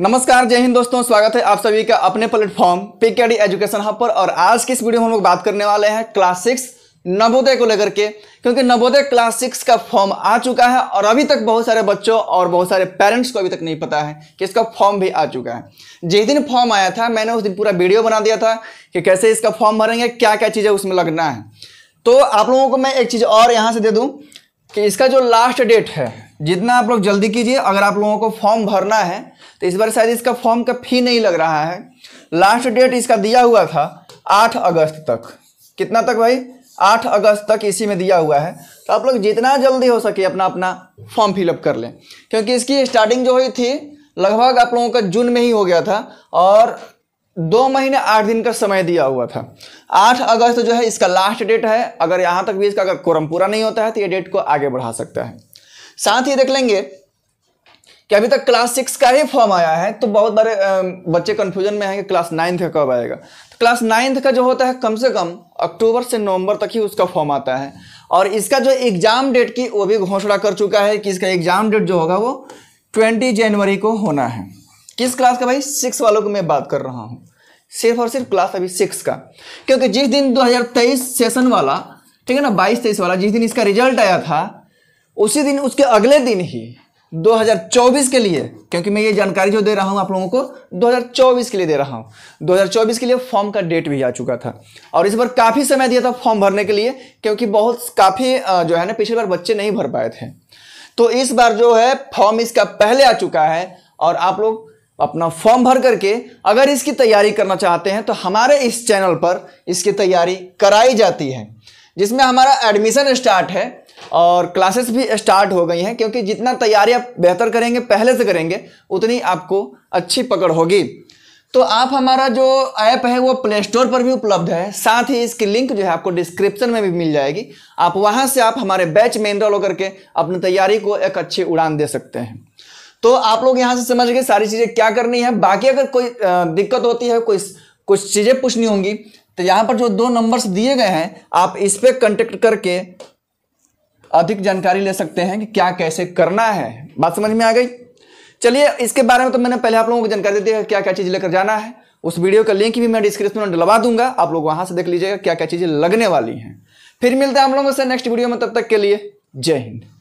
नमस्कार जय हिंद दोस्तों स्वागत है आप सभी का अपने प्लेटफॉर्म पीकेडी एजुकेशन हब पर और आज की इस वीडियो में हम लोग बात करने वाले हैं क्लास सिक्स नवोदय को लेकर के क्योंकि नवोदय क्लास सिक्स का फॉर्म आ चुका है और अभी तक बहुत सारे बच्चों और बहुत सारे पेरेंट्स को अभी तक नहीं पता है कि इसका फॉर्म भी आ चुका है जिस दिन फॉर्म आया था मैंने उस दिन पूरा वीडियो बना दिया था कि कैसे इसका फॉर्म भरेंगे क्या क्या चीज़ें उसमें लगना है तो आप लोगों को मैं एक चीज़ और यहाँ से दे दूँ कि इसका जो लास्ट डेट है जितना आप लोग जल्दी कीजिए अगर आप लोगों को फॉर्म भरना है तो इस बार शायद इसका फॉर्म का फी नहीं लग रहा है लास्ट डेट इसका दिया हुआ था आठ अगस्त तक कितना तक भाई आठ अगस्त तक इसी में दिया हुआ है तो आप लोग जितना जल्दी हो सके अपना अपना फॉर्म फिलअप कर लें क्योंकि इसकी स्टार्टिंग जो हुई थी लगभग आप लोगों का जून में ही हो गया था और दो महीने आठ दिन का समय दिया हुआ था आठ अगस्त जो है इसका लास्ट डेट है अगर यहाँ तक भी इसका अगर कोरम पूरा नहीं होता है तो ये डेट को आगे बढ़ा सकता है साथ ही देख लेंगे कि अभी तक क्लास सिक्स का ही फॉर्म आया है तो बहुत बड़े बच्चे कंफ्यूजन में हैं कि क्लास नाइन्थ का कब आएगा तो क्लास नाइन्थ का जो होता है कम से कम अक्टूबर से नवंबर तक ही उसका फॉर्म आता है और इसका जो एग्ज़ाम डेट की वो भी घोषणा कर चुका है कि इसका एग्ज़ाम डेट जो होगा वो ट्वेंटी जनवरी को होना है किस क्लास का भाई सिक्स वालों को मैं बात कर रहा हूँ सिर्फ और सिर्फ क्लास अभी सिक्स का क्योंकि जिस दिन दो सेशन वाला ठीक है ना बाईस तेईस वाला जिस दिन इसका रिजल्ट आया था उसी दिन उसके अगले दिन ही 2024 के लिए क्योंकि मैं ये जानकारी जो दे रहा हूँ आप लोगों को 2024 के लिए दे रहा हूँ 2024 के लिए फॉर्म का डेट भी आ चुका था और इस बार काफ़ी समय दिया था फॉर्म भरने के लिए क्योंकि बहुत काफ़ी जो है ना पिछली बार बच्चे नहीं भर पाए थे तो इस बार जो है फॉर्म इसका पहले आ चुका है और आप लोग अपना फॉर्म भर करके अगर इसकी तैयारी करना चाहते हैं तो हमारे इस चैनल पर इसकी तैयारी कराई जाती है जिसमें हमारा एडमिशन स्टार्ट है और क्लासेस भी स्टार्ट हो गई हैं क्योंकि जितना तैयारी आप बेहतर करेंगे पहले से करेंगे उतनी आपको अच्छी पकड़ होगी तो आप हमारा जो ऐप है वो प्ले स्टोर पर भी उपलब्ध है साथ ही इसकी लिंक जो है आपको डिस्क्रिप्शन में भी मिल जाएगी आप वहां से आप हमारे बैच में इनरोल होकर के अपनी तैयारी को एक अच्छी उड़ान दे सकते हैं तो आप लोग यहां से समझ गए सारी चीजें क्या करनी है बाकी अगर कोई दिक्कत होती है कोई कुछ चीजें पूछनी होंगी तो यहाँ पर जो दो नंबर्स दिए गए हैं आप इस पर कॉन्टेक्ट करके अधिक जानकारी ले सकते हैं कि क्या कैसे करना है बात समझ में आ गई चलिए इसके बारे में तो मैंने पहले आप लोगों को जानकारी दी है क्या क्या चीज़ लेकर जाना है उस वीडियो का लिंक भी मैं डिस्क्रिप्शन में डलवा दूंगा आप लोग वहां से देख लीजिएगा क्या क्या चीज़ें लगने वाली हैं फिर मिलते हैं हम लोगों से नेक्स्ट वीडियो में तब तक के लिए जय हिंद